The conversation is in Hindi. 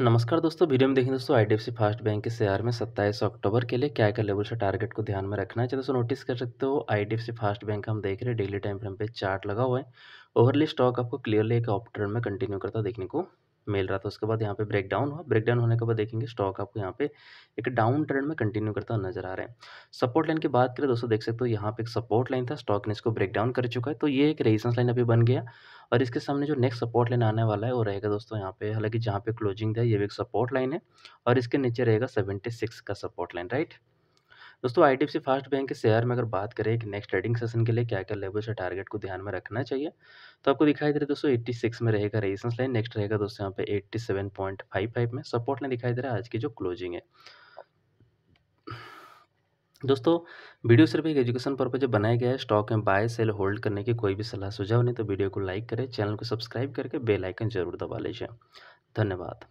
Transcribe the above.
नमस्कार दोस्तों वीडियो में देखें दोस्तों आई फास्ट बैंक के शेयर में 27 अक्टूबर के लिए क्या क्या लेवल से टारगेट को ध्यान में रखना है चलो दोस्तों नोटिस कर सकते हो आई फास्ट बैंक हम देख रहे हैं डेली टाइम फ्रेम पे चार्ट लगा हुआ है ओवरली स्टॉक आपको क्लियरली एक ऑप में कंटिन्यू करता देखने को मिल रहा था उसके बाद यहाँ पे ब्रेक डाउन हुआ ब्रेक डाउन होने के बाद देखेंगे स्टॉक आपको यहाँ पे एक डाउन ट्रेंड में कंटिन्यू करता नजर आ रहा है सपोर्ट लाइन की बात करें दोस्तों देख सकते हो यहाँ पे एक सपोर्ट लाइन था स्टॉक ने इसको ब्रेक डाउन कर चुका है तो ये एक रेजिस्टेंस लाइन अभी बन गया और इसके सामने जो नेक्स्ट सपोर्ट लाइन आने वाला है वो रहेगा दोस्तों यहाँ पे हालांकि जहाँ पे क्लोजिंग है ये भी एक सपोर्ट लाइन है और इसके नीचे रहेगा सेवेंटी सिक्स का सपोर्ट लाइन राइट दोस्तों आई फास्ट बैंक के शेयर में अगर बात करें कि नेक्स्ट ट्रेडिंग सेशन के लिए क्या क्या लेवल से टारगेट को ध्यान में रखना चाहिए तो आपको दिखाई दे रहा है दोस्तों सिक्स में रहेगा रेजिस्टेंस लाइन नेक्स्ट रहेगा दोस्तों यहाँ पे 87.55 में सपोर्ट लाइन दिखाई दे रहा है आज की जो क्लोजिंग है दोस्तों वीडियो सिर्फ एक एजुकेशन पर्पज बनाया गया है स्टॉक में बाय सेल होल्ड करने की कोई भी सलाह सुझाव नहीं तो वीडियो को लाइक करें चैनल को सब्सक्राइब करके बेल आइकन जरूर दबा लीजिए धन्यवाद